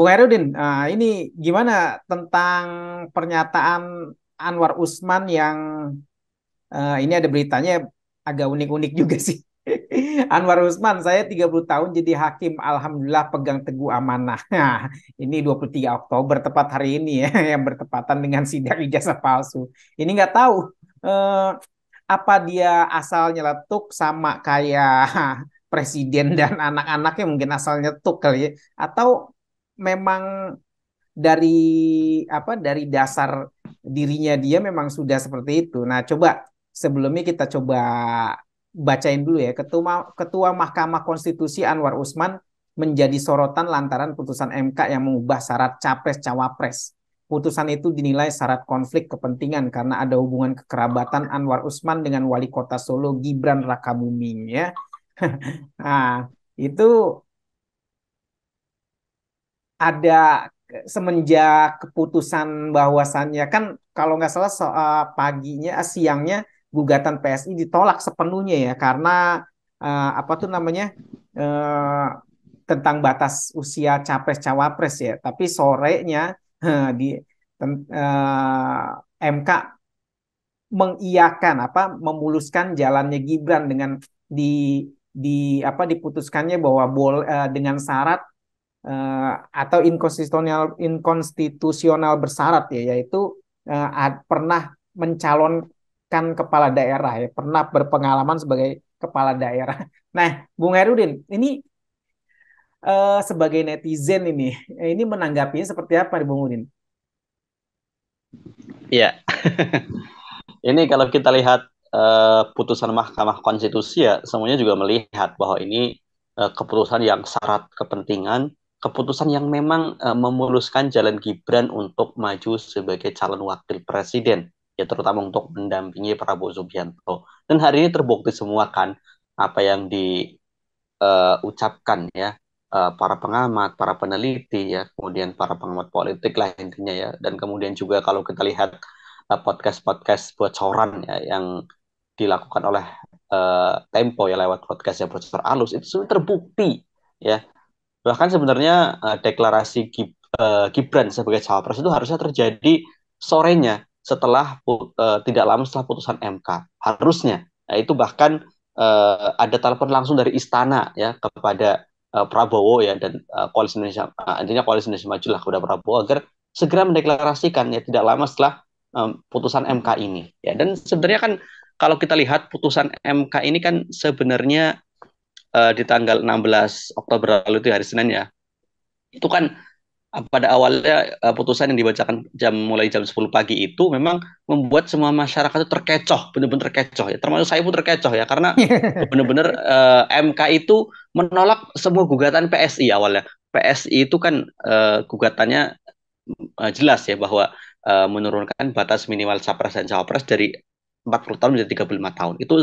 Bung Erudin, nah eh, ini gimana tentang pernyataan Anwar Usman yang uh, ini ada beritanya agak unik-unik juga sih. Anwar Usman, saya 30 tahun jadi hakim, alhamdulillah pegang teguh amanah. Nah, ini 23 Oktober tepat hari ini ya, yang bertepatan dengan sidang ijazah palsu. Ini nggak tahu eh, apa dia asalnya letuk sama kayak presiden dan anak-anaknya mungkin asalnya letuk kali ya, atau memang dari apa dari dasar dirinya dia memang sudah seperti itu. Nah, coba sebelumnya kita coba bacain dulu ya. Ketua Ketua Mahkamah Konstitusi Anwar Usman menjadi sorotan lantaran putusan MK yang mengubah syarat capres cawapres. Putusan itu dinilai syarat konflik kepentingan karena ada hubungan kekerabatan Anwar Usman dengan wali kota Solo Gibran Rakabuming ya. nah, itu ada semenjak keputusan bahwasannya kan kalau nggak salah soal eh, paginya eh, siangnya gugatan PSI ditolak sepenuhnya ya karena uh, apa tuh namanya uh, tentang batas usia capres cawapres ya tapi sorenya uh, di uh, MK mengiyakan apa memuluskan jalannya Gibran dengan di di apa diputuskannya bahwa bol, uh, dengan syarat uh, atau inkonstitusional inkonstitusional bersyarat ya yaitu uh, ad, pernah mencalon kan kepala daerah ya, pernah berpengalaman sebagai kepala daerah. Nah, Bung Erudin, ini uh, sebagai netizen ini, ini menanggapinya seperti apa nih Bung Erudin? Iya. ini kalau kita lihat uh, putusan Mahkamah Konstitusi ya, semuanya juga melihat bahwa ini uh, keputusan yang syarat kepentingan, keputusan yang memang uh, memuluskan jalan Gibran untuk maju sebagai calon wakil presiden ya terutama untuk mendampingi Prabowo Subianto. Dan hari ini terbukti semua kan apa yang diucapkan eh, uh, ya uh, para pengamat, para peneliti ya, kemudian para pengamat politik lah intinya ya. Dan kemudian juga kalau kita lihat eh, podcast-podcast uh, bocoran ya yang dilakukan oleh uh, Tempo ya lewat podcast yang bocor alus itu sudah terbukti ya. Bahkan sebenarnya uh, deklarasi Gibran sebagai cawapres itu harusnya terjadi sorenya setelah uh, tidak lama setelah putusan MK harusnya ya, itu bahkan uh, ada telepon langsung dari istana ya kepada uh, Prabowo ya dan uh, koalisi Indonesia uh, intinya koalisi Indonesia Maju lah kepada Prabowo agar segera mendeklarasikan ya tidak lama setelah um, putusan MK ini ya dan sebenarnya kan kalau kita lihat putusan MK ini kan sebenarnya uh, di tanggal 16 Oktober lalu itu ya, hari Senin ya itu kan Ah, pada awalnya ah, putusan yang dibacakan jam mulai jam 10 pagi itu memang membuat semua masyarakat itu terkecoh, benar-benar terkecoh ya. Termasuk saya pun terkecoh ya karena benar-benar uh, eh, MK itu menolak semua gugatan PSI awalnya. PSI itu kan uh, gugatannya uh, jelas ya bahwa uh, menurunkan batas minimal capres dan cawapres dari 40 tahun menjadi 35 tahun. Itu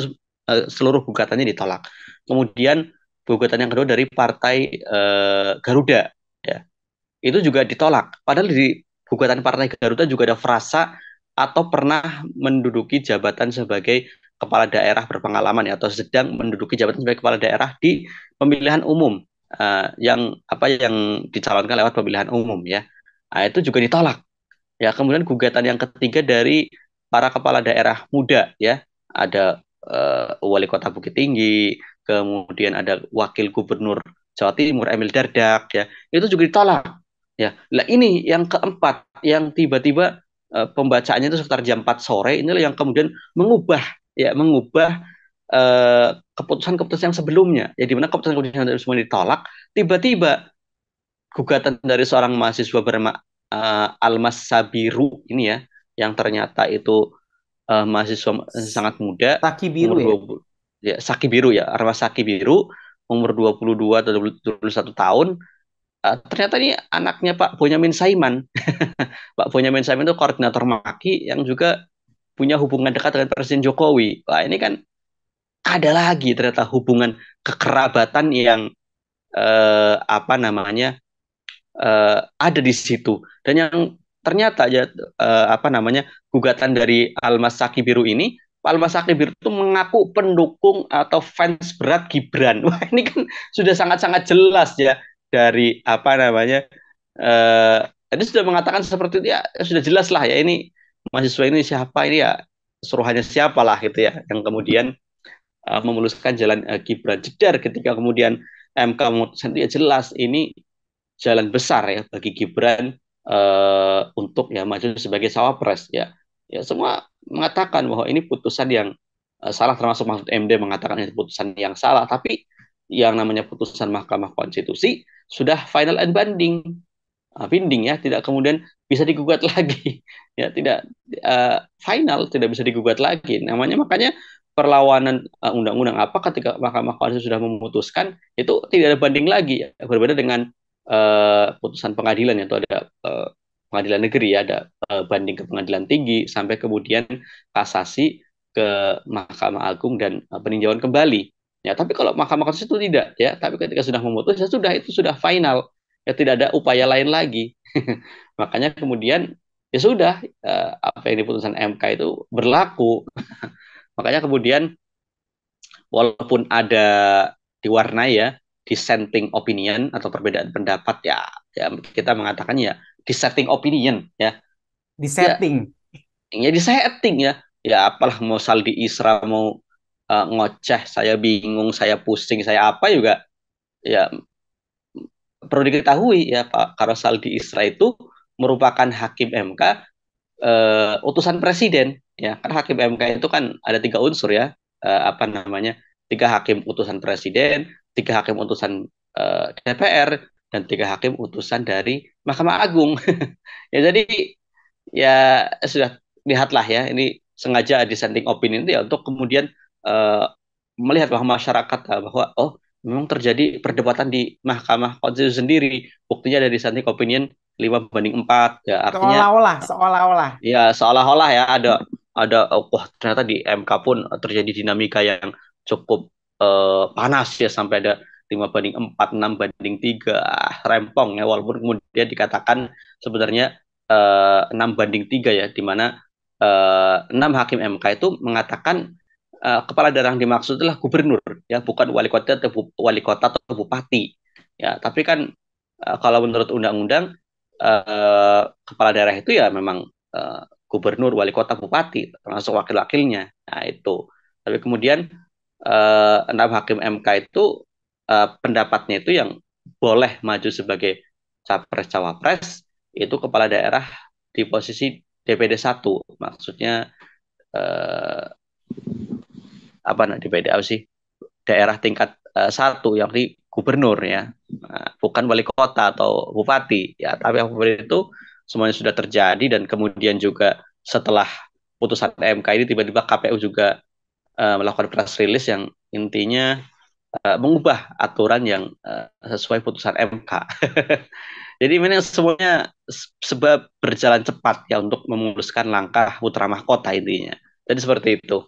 uh, seluruh gugatannya ditolak. Kemudian gugatan yang kedua dari partai uh, Garuda itu juga ditolak. Padahal di gugatan Partai Garuda juga ada frasa atau pernah menduduki jabatan sebagai kepala daerah berpengalaman ya, atau sedang menduduki jabatan sebagai kepala daerah di pemilihan umum uh, yang apa yang dicalonkan lewat pemilihan umum ya. Nah, itu juga ditolak. Ya, kemudian gugatan yang ketiga dari para kepala daerah muda ya. Ada uh, wali kota Bukit Tinggi, kemudian ada wakil gubernur Jawa Timur Emil Dardak ya. Itu juga ditolak. Ya, lah ini yang keempat yang tiba-tiba uh, pembacaannya itu sekitar jam 4 sore inilah yang kemudian mengubah ya mengubah eh, keputusan-keputusan yang sebelumnya, ya di mana keputusan-keputusan yang sebelumnya ditolak, tiba-tiba gugatan dari seorang mahasiswa bernama uh, Almas Sabiru ini ya, yang ternyata itu uh, mahasiswa sangat muda, Saki Biru umur ya? 20, ya? ya Saki Biru ya, Almas Saki Biru, umur 22 atau 21 tahun, Eh, ternyata ini anaknya Pak Bonyamin Saiman. Pak Bonyamin Saiman itu koordinator Maki yang juga punya hubungan dekat dengan Presiden Jokowi. Wah, ini kan ada lagi ternyata hubungan kekerabatan yang eh, apa namanya eh, ada di situ. Dan yang ternyata ya eh, apa namanya gugatan dari Almasaki Biru ini Saki Biru itu mengaku pendukung atau fans berat Gibran. Wah ini kan sudah sangat-sangat jelas ya dari apa namanya eh ini sudah mengatakan seperti itu ya, ya sudah jelas lah ya ini mahasiswa ini siapa ini ya suruhannya siapa lah gitu ya yang kemudian uh, memuluskan jalan uh, eh, Gibran jedar ketika kemudian MK memutuskan ya jelas ini jalan besar ya bagi Gibran uh, eh, untuk ya maju sebagai cawapres ya ya semua mengatakan bahwa ini putusan yang uh, salah termasuk maksud MD mengatakan ini putusan yang salah tapi yang namanya putusan Mahkamah Konstitusi sudah final and binding. Ah, binding ya, tidak kemudian bisa digugat lagi. Ya, tidak uh, final, tidak bisa digugat lagi. Namanya makanya perlawanan undang eh, undang-undang apa ketika Mahkamah Konstitusi sudah memutuskan itu tidak ada banding lagi. Berbeda dengan uh, putusan pengadilan yaitu ada uh, pengadilan negeri ya, ada uh, banding ke pengadilan tinggi sampai kemudian kasasi ke Mahkamah Agung dan uh, peninjauan kembali Ya, tapi kalau Mahkamah Konstitusi itu tidak, ya. Tapi ketika sudah memutus, ya sudah itu sudah final. Ya tidak ada upaya lain lagi. Makanya kemudian ya sudah eh, apa yang putusan MK itu berlaku. Makanya kemudian walaupun ada diwarnai ya dissenting opinion atau perbedaan pendapat ya, ya kita mengatakan ya dissenting opinion ya. Dissenting. Ya, ya dissenting ya. Ya apalah mau saldi Isra mau uh, ngoceh, saya bingung, saya pusing, saya apa juga ya perlu diketahui ya Pak Karosal di Isra itu merupakan hakim MK uh, eh, utusan presiden ya karena hakim MK itu kan ada tiga unsur ya uh, apa namanya tiga hakim utusan presiden, tiga hakim utusan uh, DPR dan tiga hakim utusan dari Mahkamah Agung ya jadi ya sudah lihatlah ya ini sengaja dissenting opinion itu ya untuk kemudian Eh, melihat bahwa masyarakat eh, bahwa oh memang terjadi perdebatan di Mahkamah Konstitusi sendiri buktinya dari dissenting opinion lima banding empat ya artinya seolah-olah seolah-olah ya seolah-olah ya ada ada oh, wah oh, ternyata di MK pun terjadi dinamika yang cukup uh, panas ya sampai ada lima banding empat enam banding tiga ah, rempong ya walaupun kemudian dikatakan sebenarnya uh, banding tiga ya di mana uh, hakim MK itu mengatakan Eh, kepala daerah yang dimaksud adalah gubernur ya bukan wali kota atau bu, wali kota atau bupati ya tapi kan uh, kalau menurut undang-undang uh, kepala daerah itu ya memang uh, gubernur wali kota bupati termasuk wakil-wakilnya nah itu tapi kemudian uh, enam hakim MK itu uh, pendapatnya itu yang boleh maju sebagai capres cawapres itu kepala daerah di posisi DPD 1 maksudnya eh, apa di PDAU sih daerah tingkat uh, satu yang di gubernur ya nah, bukan wali kota atau bupati ya tapi yang itu semuanya sudah terjadi dan kemudian juga setelah putusan MK ini tiba-tiba KPU juga uh, melakukan press release yang intinya uh, mengubah aturan yang uh, sesuai putusan MK. Jadi ini semuanya sebab berjalan cepat ya untuk memuluskan langkah putra mahkota intinya. Jadi seperti itu.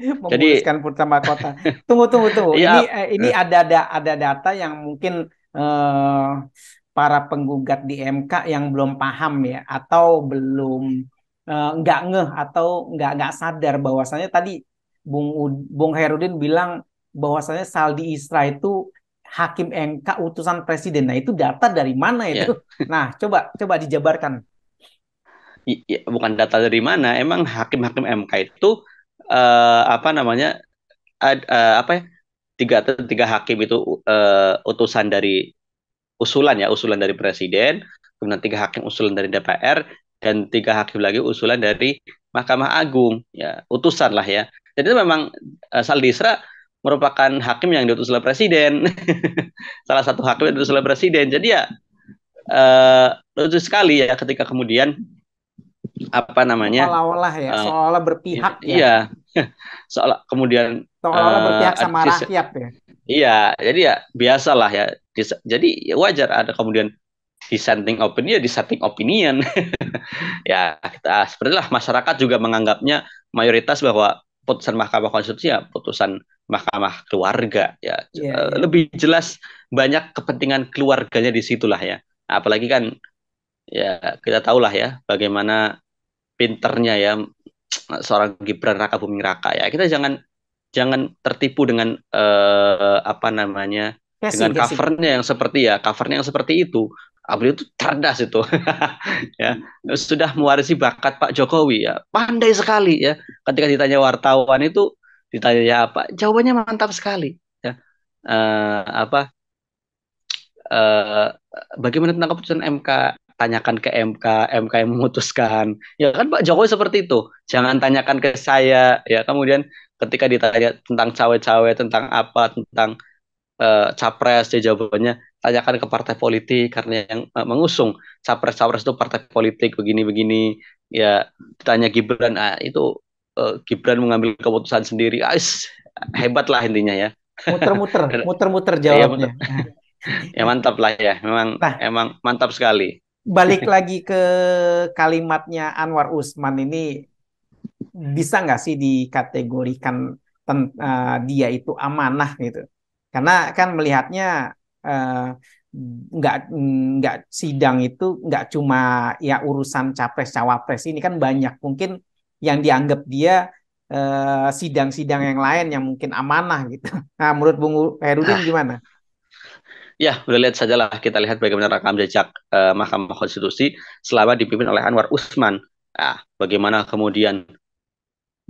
memuluskan kan pertama kota. Tunggu tunggu tunggu. Ya. Ini eh, ini ada ada ada data yang mungkin eh, para penggugat di MK yang belum paham ya atau belum eh, nggak ngeh atau nggak nggak sadar bahwasannya tadi Bung Bung Herudin bilang bahwasannya saldi Isra itu hakim MK utusan presiden. Nah, itu data dari mana itu? Ya. Nah, coba coba dijabarkan. Ya, bukan data dari mana, emang hakim-hakim MK itu uh, apa namanya ad, uh, apa ya tiga tiga hakim itu uh, utusan dari usulan ya usulan dari presiden kemudian tiga hakim usulan dari DPR dan tiga hakim lagi usulan dari Mahkamah Agung ya utusan lah ya jadi itu memang uh, Saldisra merupakan hakim yang diutus oleh presiden salah satu hakim yang diutus oleh presiden jadi ya uh, lucu sekali ya ketika kemudian apa namanya seolah-olah ya uh, eh, seolah berpihak ya iya seolah kemudian seolah-olah eh, berpihak sama artis, rakyat ya iya jadi ya biasalah ya dis, jadi ya wajar ada kemudian dissenting opinion ya dissenting opinion ya kita sebenarnya masyarakat juga menganggapnya mayoritas bahwa putusan Mahkamah Konstitusi ya putusan Mahkamah Keluarga ya yeah. Iya, iya. lebih jelas banyak kepentingan keluarganya di situlah ya apalagi kan ya kita tahulah ya bagaimana pinternya ya seorang Gibran Raka Buming Raka ya kita jangan jangan tertipu dengan uh, apa namanya yes, dengan yes, covernya yes. yang seperti ya covernya yang seperti itu beliau itu cerdas itu ya sudah mewarisi bakat Pak Jokowi ya pandai sekali ya ketika ditanya wartawan itu ditanya ya apa jawabannya mantap sekali ya uh, apa uh, bagaimana tentang keputusan MK tanyakan ke MK, MK yang memutuskan. Ya kan Pak Jokowi seperti itu. Jangan tanyakan ke saya. Ya kemudian ketika ditanya tentang cawe-cawe, tentang apa, tentang uh, capres, dia jawabannya tanyakan ke partai politik karena yang uh, mengusung capres-capres itu partai politik begini-begini. Ya ditanya Gibran, ah, itu uh, Gibran mengambil keputusan sendiri. Ah, is, hebat lah intinya ya. Muter-muter, muter-muter iya, jawabnya. ya, muter. ya mantap lah ya, memang nah, emang mantap sekali balik lagi ke kalimatnya Anwar Usman ini bisa nggak sih dikategorikan ten, uh, dia itu amanah gitu? Karena kan melihatnya uh, nggak nggak sidang itu nggak cuma ya urusan capres cawapres ini kan banyak mungkin yang dianggap dia eh, sidang-sidang uh, yang lain yang mungkin amanah gitu. Nah, menurut Bung Herudin nah. gimana? Ya, udah lihat sajalah kita lihat bagaimana rekam jejak eh, Mahkamah Konstitusi selama dipimpin oleh Anwar Usman. Nah, bagaimana kemudian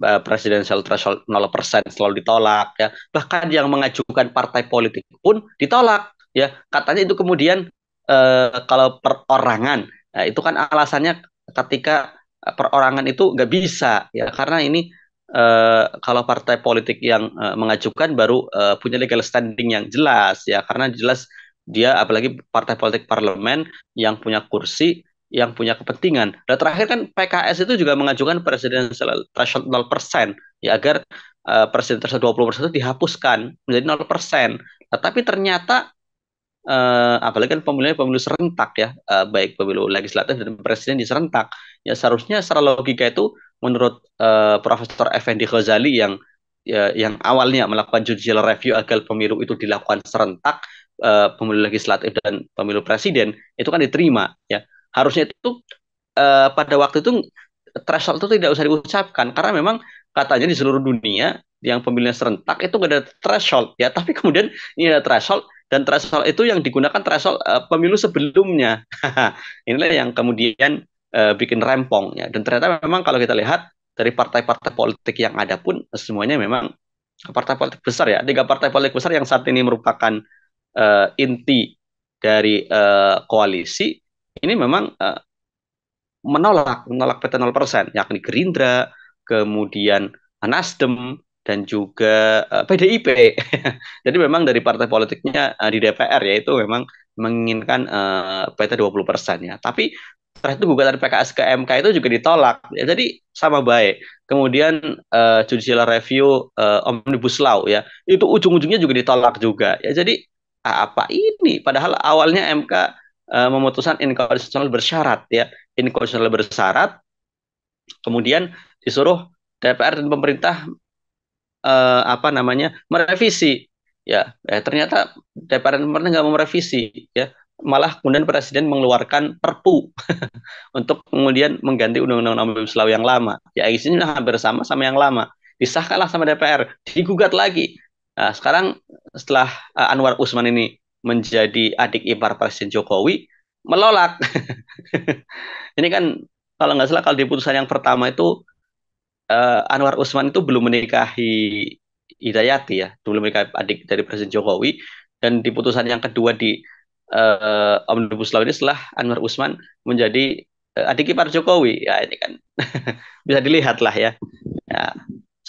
eh, presidensial threshold 0% selalu ditolak ya. Bahkan yang mengajukan partai politik pun ditolak ya. Katanya itu kemudian eh, kalau perorangan. Nah, itu kan alasannya ketika eh, perorangan itu nggak bisa ya karena ini Eh, kalau partai politik yang uh, mengajukan baru uh, punya legal standing yang jelas ya karena jelas dia apalagi partai politik parlemen yang punya kursi yang punya kepentingan. Dan terakhir kan PKS itu juga mengajukan presidensial threshold 0% ya agar uh, presiden tersebut 20% itu dihapuskan menjadi 0%. Tetapi tapi ternyata uh, apalagi kan pemilu pemilu serentak ya, uh, baik pemilu legislatif dan presiden diserentak. Ya seharusnya secara logika itu menurut uh, Profesor Effendi Ghazali yang ya, yang awalnya melakukan judicial review agar pemilu itu dilakukan serentak uh, pemilu legislatif dan pemilu presiden itu kan diterima ya harusnya itu uh, pada waktu itu threshold itu tidak usah diucapkan karena memang katanya di seluruh dunia yang pemilihan serentak itu nggak ada threshold ya tapi kemudian ini ada threshold dan threshold itu yang digunakan threshold uh, pemilu sebelumnya inilah yang kemudian uh, bikin rempong ya Dan ternyata memang kalau kita lihat dari partai-partai politik yang ada pun semuanya memang partai politik besar ya. Tiga partai politik besar yang saat ini merupakan uh, inti dari uh, koalisi ini memang uh, menolak menolak PT 0% yakni Gerindra, kemudian Nasdem, dan juga uh, eh, PDIP. Jadi memang dari partai politiknya uh, di DPR ya itu memang menginginkan uh, eh, PT 20 persennya. ya. Tapi setelah itu gugatan PKS ke MK itu juga ditolak. Ya, jadi sama baik. Kemudian uh, judicial review uh, omnibus law ya, itu ujung-ujungnya juga ditolak juga. Ya jadi ah, apa ini? Padahal awalnya MK uh, memutuskan inkonstitusional bersyarat ya, inkonstitusional bersyarat. Kemudian disuruh DPR dan pemerintah uh, apa namanya merevisi ya eh, ternyata DPR dan pemerintah nggak mau merevisi ya malah kemudian presiden mengeluarkan perpu untuk kemudian mengganti undang-undang omnibus law yang lama ya isinya hampir sama sama yang lama disahkanlah sama DPR digugat lagi nah, sekarang setelah uh, Anwar Usman ini menjadi adik ipar presiden Jokowi melolak ini kan kalau nggak salah kalau di putusan yang pertama itu uh, Anwar Usman itu belum menikahi Hidayati ya, belum menikahi adik dari Presiden Jokowi dan di putusan yang kedua di uh, Omnibus Law ini setelah Anwar Usman menjadi uh, adik ipar Jokowi ya ini kan bisa dilihat lah ya. ya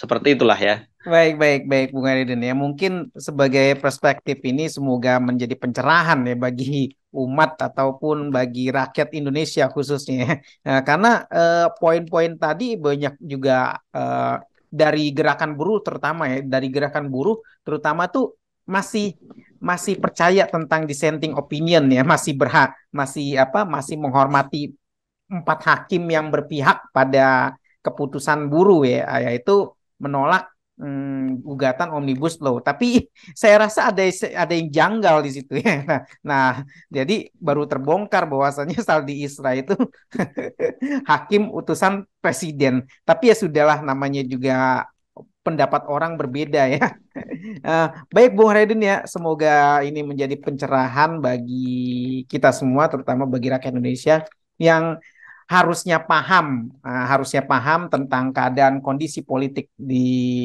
seperti itulah ya. Baik, baik, baik Bung Aridin ya. Mungkin sebagai perspektif ini semoga menjadi pencerahan ya bagi umat ataupun bagi rakyat Indonesia khususnya. Ya. Nah, karena poin eh, poin-poin tadi banyak juga eh, dari gerakan buruh terutama ya, dari gerakan buruh terutama tuh masih masih percaya tentang dissenting opinion ya, masih berhak, masih apa, masih menghormati empat hakim yang berpihak pada keputusan buruh ya, yaitu menolak hmm, gugatan omnibus law. Tapi saya rasa ada ada yang janggal di situ ya. Nah, nah jadi baru terbongkar bahwasannya Saldi Isra itu hakim utusan presiden. Tapi ya sudahlah namanya juga pendapat orang berbeda ya. Uh, baik Bung Redin ya, semoga ini menjadi pencerahan bagi kita semua, terutama bagi rakyat Indonesia yang harusnya paham, uh, harusnya paham tentang keadaan kondisi politik di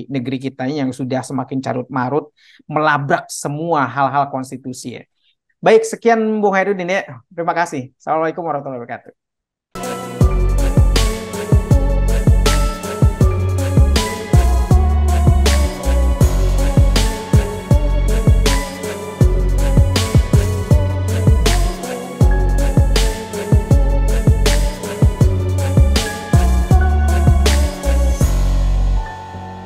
negeri kita yang sudah semakin carut marut, melabrak semua hal-hal konstitusi. Ya. Baik, sekian Bung Hairudin ya. Terima kasih. Assalamualaikum warahmatullahi wabarakatuh.